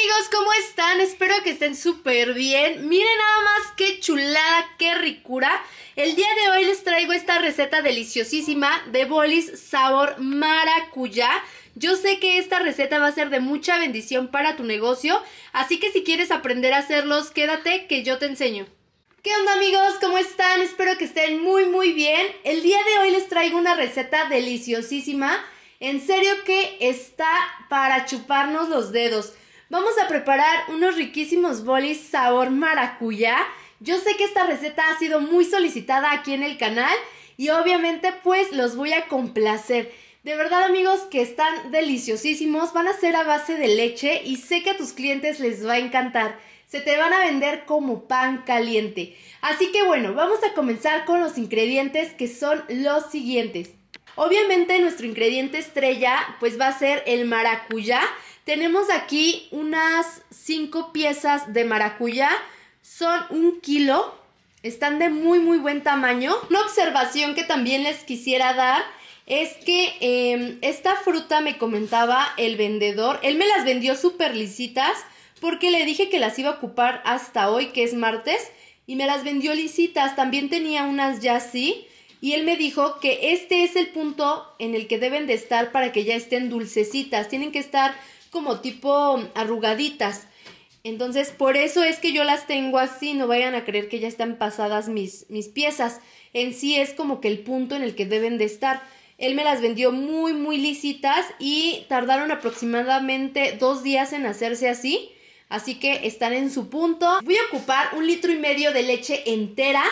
amigos, ¿cómo están? Espero que estén súper bien. Miren nada más qué chulada, qué ricura. El día de hoy les traigo esta receta deliciosísima de bolis sabor maracuyá. Yo sé que esta receta va a ser de mucha bendición para tu negocio, así que si quieres aprender a hacerlos, quédate que yo te enseño. ¿Qué onda amigos? ¿Cómo están? Espero que estén muy muy bien. El día de hoy les traigo una receta deliciosísima. En serio que está para chuparnos los dedos. Vamos a preparar unos riquísimos bolis sabor maracuyá. Yo sé que esta receta ha sido muy solicitada aquí en el canal y obviamente pues los voy a complacer. De verdad amigos que están deliciosísimos, van a ser a base de leche y sé que a tus clientes les va a encantar. Se te van a vender como pan caliente. Así que bueno, vamos a comenzar con los ingredientes que son los siguientes. Obviamente nuestro ingrediente estrella pues va a ser el maracuyá. Tenemos aquí unas 5 piezas de maracuyá. Son un kilo. Están de muy, muy buen tamaño. Una observación que también les quisiera dar es que em, esta fruta me comentaba el vendedor. Él me las vendió súper lisitas porque le dije que las iba a ocupar hasta hoy, que es martes, y me las vendió lisitas. También tenía unas ya así y él me dijo que este es el punto en el que deben de estar para que ya estén dulcecitas. Tienen que estar como tipo arrugaditas. Entonces, por eso es que yo las tengo así, no vayan a creer que ya están pasadas mis, mis piezas. En sí es como que el punto en el que deben de estar. Él me las vendió muy, muy lisitas y tardaron aproximadamente dos días en hacerse así. Así que están en su punto. Voy a ocupar un litro y medio de leche entera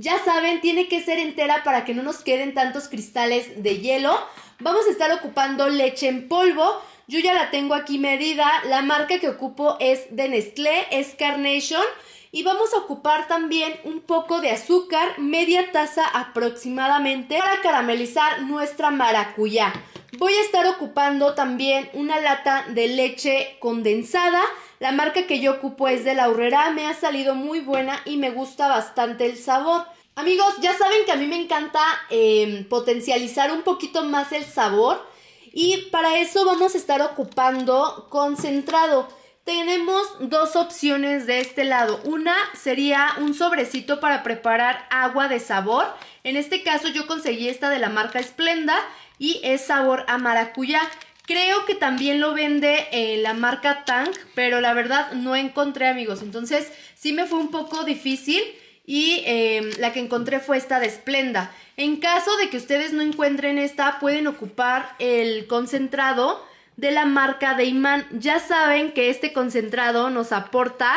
ya saben, tiene que ser entera para que no nos queden tantos cristales de hielo. Vamos a estar ocupando leche en polvo. Yo ya la tengo aquí medida. La marca que ocupo es de Nestlé, es Carnation. Y vamos a ocupar también un poco de azúcar, media taza aproximadamente, para caramelizar nuestra maracuyá. Voy a estar ocupando también una lata de leche condensada la marca que yo ocupo es de la Urrera, me ha salido muy buena y me gusta bastante el sabor. Amigos, ya saben que a mí me encanta em, potencializar un poquito más el sabor y para eso vamos a estar ocupando concentrado. Tenemos dos opciones de este lado. Una sería un sobrecito para preparar agua de sabor. En este caso yo conseguí esta de la marca Esplenda y es sabor a maracuyá. Creo que también lo vende eh, la marca Tank, pero la verdad no encontré amigos. Entonces sí me fue un poco difícil y em, la que encontré fue esta de Esplenda. En caso de que ustedes no encuentren esta, pueden ocupar el concentrado de la marca de Ya saben que este concentrado nos aporta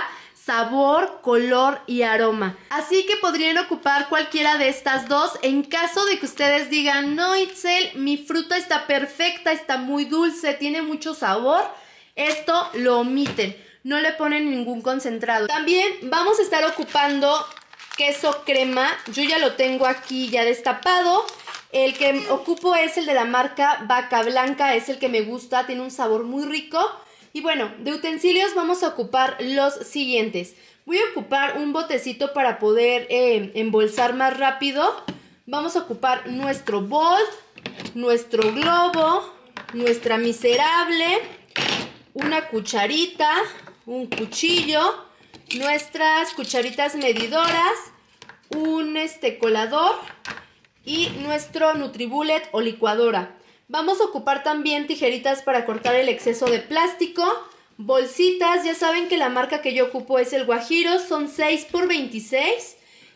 sabor, color y aroma. Así que podrían ocupar cualquiera de estas dos en caso de que ustedes digan, no Itzel, mi fruta está perfecta, está muy dulce, tiene mucho sabor. Esto lo omiten, no le ponen ningún concentrado. También vamos a estar ocupando queso crema, yo ya lo tengo aquí ya destapado. El que ocupo es el de la marca Vaca Blanca, es el que me gusta, tiene un sabor muy rico. Y bueno, de utensilios vamos a ocupar los siguientes. Voy a ocupar un botecito para poder eh, embolsar más rápido. Vamos a ocupar nuestro bol, nuestro globo, nuestra miserable, una cucharita, un cuchillo, nuestras cucharitas medidoras, un este colador y nuestro Nutribullet o licuadora. Vamos a ocupar también tijeritas para cortar el exceso de plástico. Bolsitas, ya saben que la marca que yo ocupo es el Guajiro, son 6 por 26.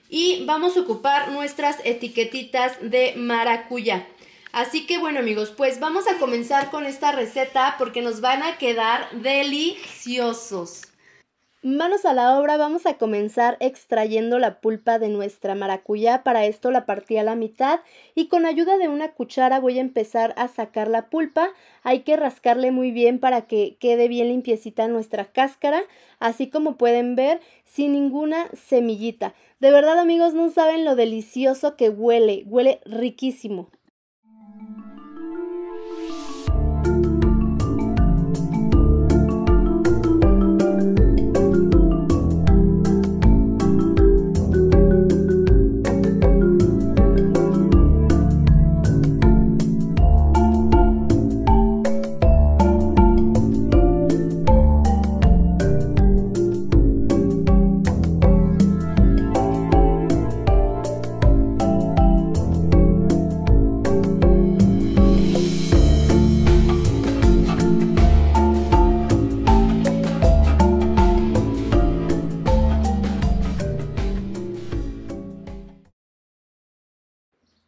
Y vamos a ocupar nuestras etiquetitas de maracuya. Así que bueno amigos, pues vamos a comenzar con esta receta porque nos van a quedar deliciosos. Manos a la obra, vamos a comenzar extrayendo la pulpa de nuestra maracuyá. Para esto la partí a la mitad y con ayuda de una cuchara voy a empezar a sacar la pulpa. Hay que rascarle muy bien para que quede bien limpiecita nuestra cáscara, así como pueden ver, sin ninguna semillita. De verdad amigos, no saben lo delicioso que huele, huele riquísimo.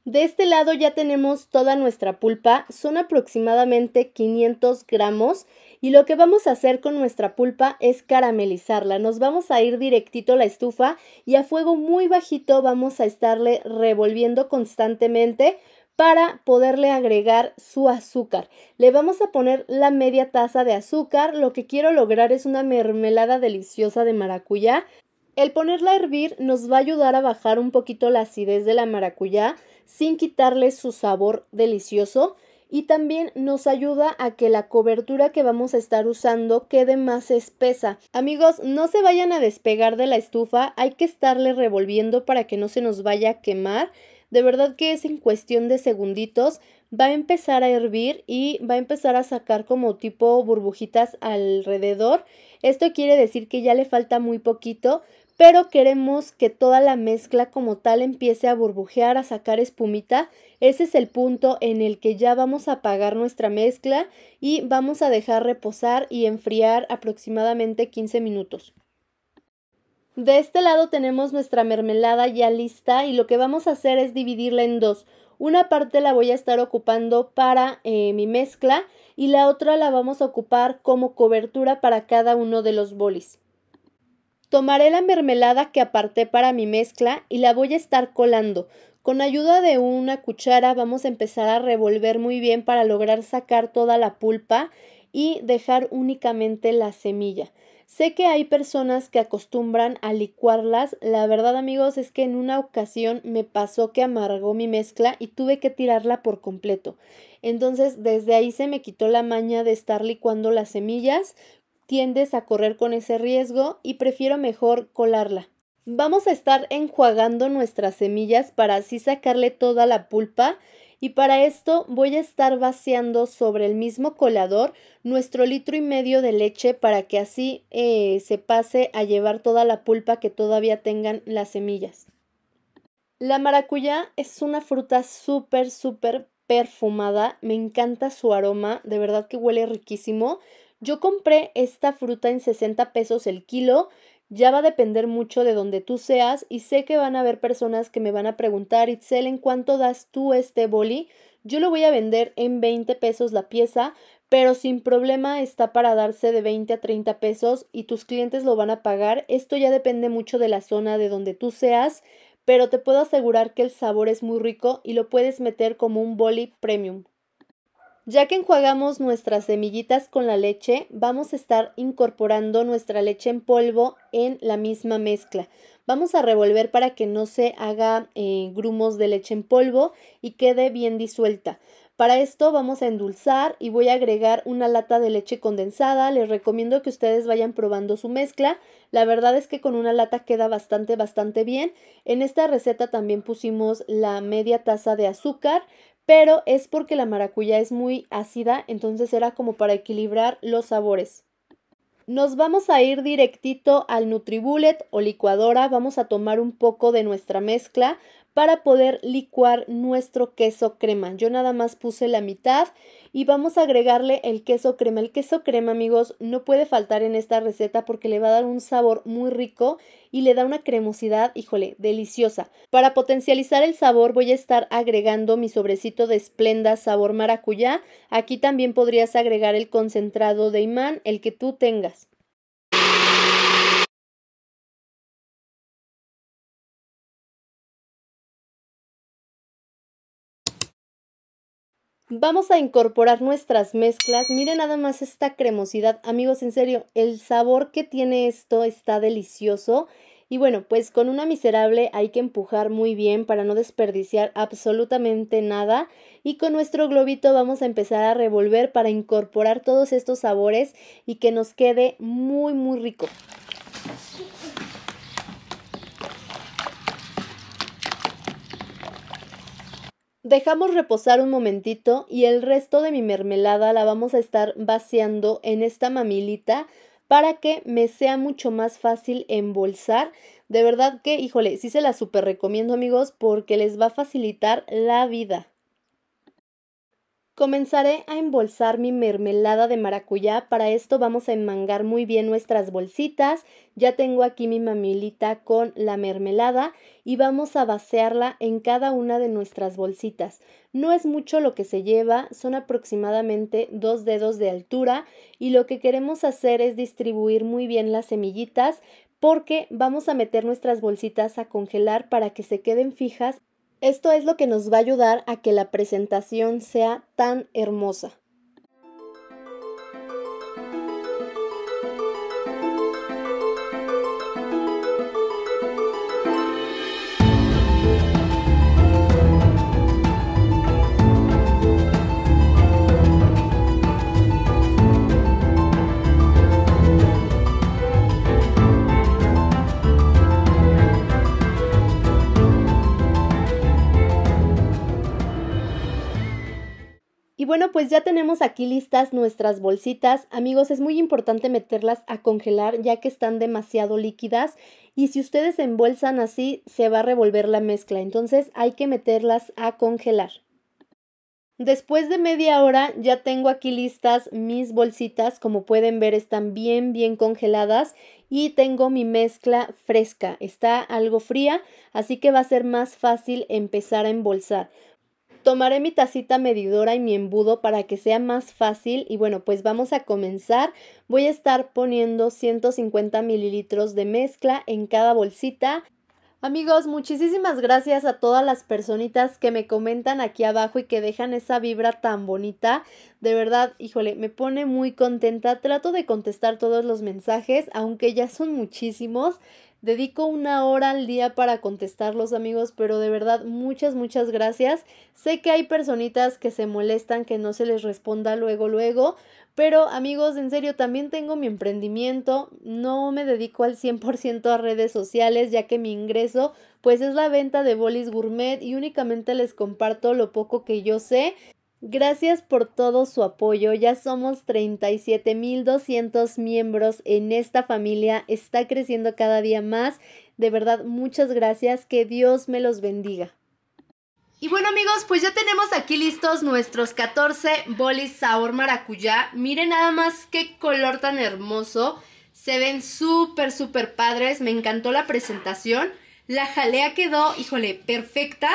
De este lado ya tenemos toda nuestra pulpa, son aproximadamente 500 gramos y lo que vamos a hacer con nuestra pulpa es caramelizarla. Nos vamos a ir directito a la estufa y a fuego muy bajito vamos a estarle revolviendo constantemente para poderle agregar su azúcar. Le vamos a poner la media taza de azúcar, lo que quiero lograr es una mermelada deliciosa de maracuyá. El ponerla a hervir nos va a ayudar a bajar un poquito la acidez de la maracuyá, sin quitarle su sabor delicioso y también nos ayuda a que la cobertura que vamos a estar usando quede más espesa. Amigos, no se vayan a despegar de la estufa, hay que estarle revolviendo para que no se nos vaya a quemar. De verdad que es en cuestión de segunditos, va a empezar a hervir y va a empezar a sacar como tipo burbujitas alrededor. Esto quiere decir que ya le falta muy poquito, pero queremos que toda la mezcla como tal empiece a burbujear, a sacar espumita. Ese es el punto en el que ya vamos a apagar nuestra mezcla y vamos a dejar reposar y enfriar aproximadamente 15 minutos. De este lado tenemos nuestra mermelada ya lista y lo que vamos a hacer es dividirla en dos. Una parte la voy a estar ocupando para eh, mi mezcla y la otra la vamos a ocupar como cobertura para cada uno de los bolis. Tomaré la mermelada que aparté para mi mezcla y la voy a estar colando. Con ayuda de una cuchara vamos a empezar a revolver muy bien para lograr sacar toda la pulpa y dejar únicamente la semilla. Sé que hay personas que acostumbran a licuarlas. La verdad amigos es que en una ocasión me pasó que amargó mi mezcla y tuve que tirarla por completo. Entonces desde ahí se me quitó la maña de estar licuando las semillas tiendes a correr con ese riesgo y prefiero mejor colarla. Vamos a estar enjuagando nuestras semillas para así sacarle toda la pulpa y para esto voy a estar vaciando sobre el mismo colador nuestro litro y medio de leche para que así eh, se pase a llevar toda la pulpa que todavía tengan las semillas. La maracuyá es una fruta súper, súper perfumada, me encanta su aroma, de verdad que huele riquísimo, yo compré esta fruta en 60 pesos el kilo. Ya va a depender mucho de donde tú seas y sé que van a haber personas que me van a preguntar, Itzel, ¿en cuánto das tú este boli? Yo lo voy a vender en 20 pesos la pieza, pero sin problema está para darse de 20 a 30 pesos y tus clientes lo van a pagar. Esto ya depende mucho de la zona de donde tú seas, pero te puedo asegurar que el sabor es muy rico y lo puedes meter como un boli premium. Ya que enjuagamos nuestras semillitas con la leche, vamos a estar incorporando nuestra leche en polvo en la misma mezcla. Vamos a revolver para que no se haga eh, grumos de leche en polvo y quede bien disuelta. Para esto vamos a endulzar y voy a agregar una lata de leche condensada. Les recomiendo que ustedes vayan probando su mezcla. La verdad es que con una lata queda bastante, bastante bien. En esta receta también pusimos la media taza de azúcar, pero es porque la maracuyá es muy ácida, entonces era como para equilibrar los sabores. Nos vamos a ir directito al Nutribullet o licuadora, vamos a tomar un poco de nuestra mezcla para poder licuar nuestro queso crema. Yo nada más puse la mitad y vamos a agregarle el queso crema. El queso crema, amigos, no puede faltar en esta receta porque le va a dar un sabor muy rico y le da una cremosidad, híjole, deliciosa. Para potencializar el sabor voy a estar agregando mi sobrecito de esplenda sabor maracuyá. Aquí también podrías agregar el concentrado de imán, el que tú tengas. Vamos a incorporar nuestras mezclas. Miren nada más esta cremosidad. Amigos, en serio, el sabor que tiene esto está delicioso. Y bueno, pues con una miserable hay que empujar muy bien para no desperdiciar absolutamente nada. Y con nuestro globito vamos a empezar a revolver para incorporar todos estos sabores y que nos quede muy muy rico. Dejamos reposar un momentito y el resto de mi mermelada la vamos a estar vaciando en esta mamilita para que me sea mucho más fácil embolsar. De verdad que, híjole, sí se la super recomiendo amigos porque les va a facilitar la vida. Comenzaré a embolsar mi mermelada de maracuyá, para esto vamos a enmangar muy bien nuestras bolsitas, ya tengo aquí mi mamilita con la mermelada y vamos a vaciarla en cada una de nuestras bolsitas. No es mucho lo que se lleva, son aproximadamente dos dedos de altura y lo que queremos hacer es distribuir muy bien las semillitas porque vamos a meter nuestras bolsitas a congelar para que se queden fijas esto es lo que nos va a ayudar a que la presentación sea tan hermosa. Pues ya tenemos aquí listas nuestras bolsitas. Amigos, es muy importante meterlas a congelar ya que están demasiado líquidas y si ustedes embolsan así se va a revolver la mezcla, entonces hay que meterlas a congelar. Después de media hora ya tengo aquí listas mis bolsitas, como pueden ver están bien bien congeladas y tengo mi mezcla fresca, está algo fría, así que va a ser más fácil empezar a embolsar. Tomaré mi tacita medidora y mi embudo para que sea más fácil y bueno, pues vamos a comenzar. Voy a estar poniendo 150 mililitros de mezcla en cada bolsita. Amigos, muchísimas gracias a todas las personitas que me comentan aquí abajo y que dejan esa vibra tan bonita. De verdad, híjole, me pone muy contenta. Trato de contestar todos los mensajes, aunque ya son muchísimos. Dedico una hora al día para contestarlos amigos, pero de verdad muchas, muchas gracias. Sé que hay personitas que se molestan que no se les responda luego, luego, pero amigos, en serio, también tengo mi emprendimiento, no me dedico al 100% a redes sociales, ya que mi ingreso pues es la venta de bolis gourmet y únicamente les comparto lo poco que yo sé. Gracias por todo su apoyo, ya somos 37.200 miembros en esta familia, está creciendo cada día más, de verdad muchas gracias, que Dios me los bendiga. Y bueno amigos, pues ya tenemos aquí listos nuestros 14 bolis sabor maracuyá, miren nada más qué color tan hermoso, se ven súper súper padres, me encantó la presentación, la jalea quedó, híjole, perfecta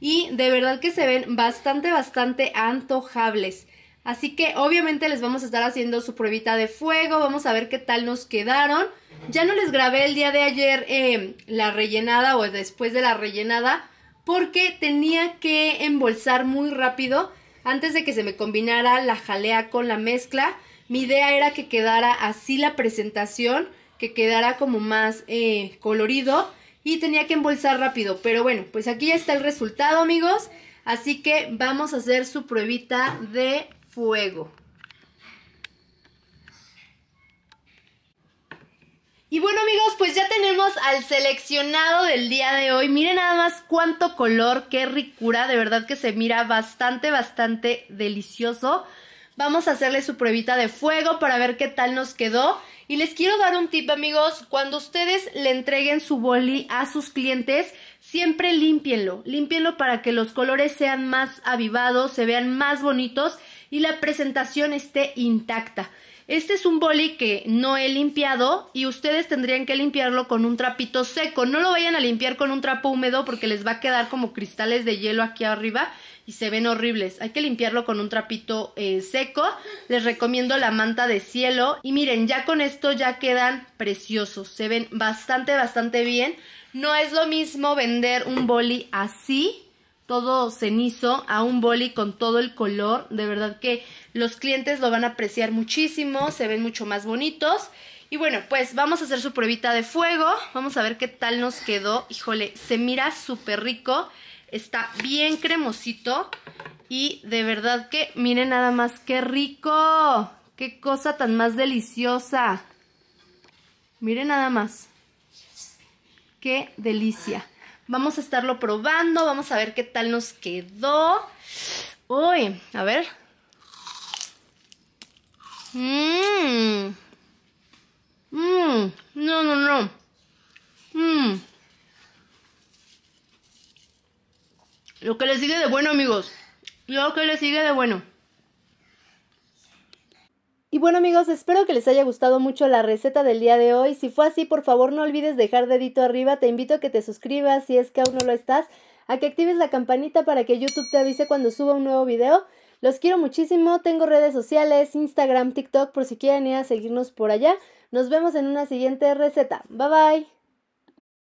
y de verdad que se ven bastante, bastante antojables. Así que obviamente les vamos a estar haciendo su pruebita de fuego, vamos a ver qué tal nos quedaron. Ya no les grabé el día de ayer em, la rellenada o después de la rellenada porque tenía que embolsar muy rápido antes de que se me combinara la jalea con la mezcla. Mi idea era que quedara así la presentación, que quedara como más eh, colorido y tenía que embolsar rápido. Pero bueno, pues aquí ya está el resultado, amigos. Así que vamos a hacer su pruebita de fuego. Y bueno amigos, pues ya tenemos al seleccionado del día de hoy. Miren nada más cuánto color, qué ricura. De verdad que se mira bastante, bastante delicioso. Vamos a hacerle su pruebita de fuego para ver qué tal nos quedó. Y les quiero dar un tip, amigos, cuando ustedes le entreguen su boli a sus clientes, siempre límpienlo, límpienlo para que los colores sean más avivados, se vean más bonitos y la presentación esté intacta. Este es un boli que no he limpiado y ustedes tendrían que limpiarlo con un trapito seco. No lo vayan a limpiar con un trapo húmedo porque les va a quedar como cristales de hielo aquí arriba y se ven horribles. Hay que limpiarlo con un trapito eh, seco. Les recomiendo la manta de cielo. Y miren, ya con esto ya quedan preciosos. Se ven bastante, bastante bien. No es lo mismo vender un boli así todo cenizo a un boli con todo el color. De verdad que los clientes lo van a apreciar muchísimo, se ven mucho más bonitos. Y bueno, pues vamos a hacer su pruebita de fuego. Vamos a ver qué tal nos quedó. Híjole, se mira súper rico. Está bien cremosito. Y de verdad que, miren nada más, qué rico. Qué cosa tan más deliciosa. Miren nada más. Qué delicia. Vamos a estarlo probando, vamos a ver qué tal nos quedó. Uy, a ver. Mmm. Mmm. No, no, no. Mmm. Lo que le sigue de bueno, amigos. Lo que le sigue de bueno bueno amigos, espero que les haya gustado mucho la receta del día de hoy. Si fue así, por favor no olvides dejar dedito arriba. Te invito a que te suscribas si es que aún no lo estás, a que actives la campanita para que YouTube te avise cuando suba un nuevo video. Los quiero muchísimo, tengo redes sociales, Instagram, TikTok, por si quieren ir a seguirnos por allá. Nos vemos en una siguiente receta. Bye bye.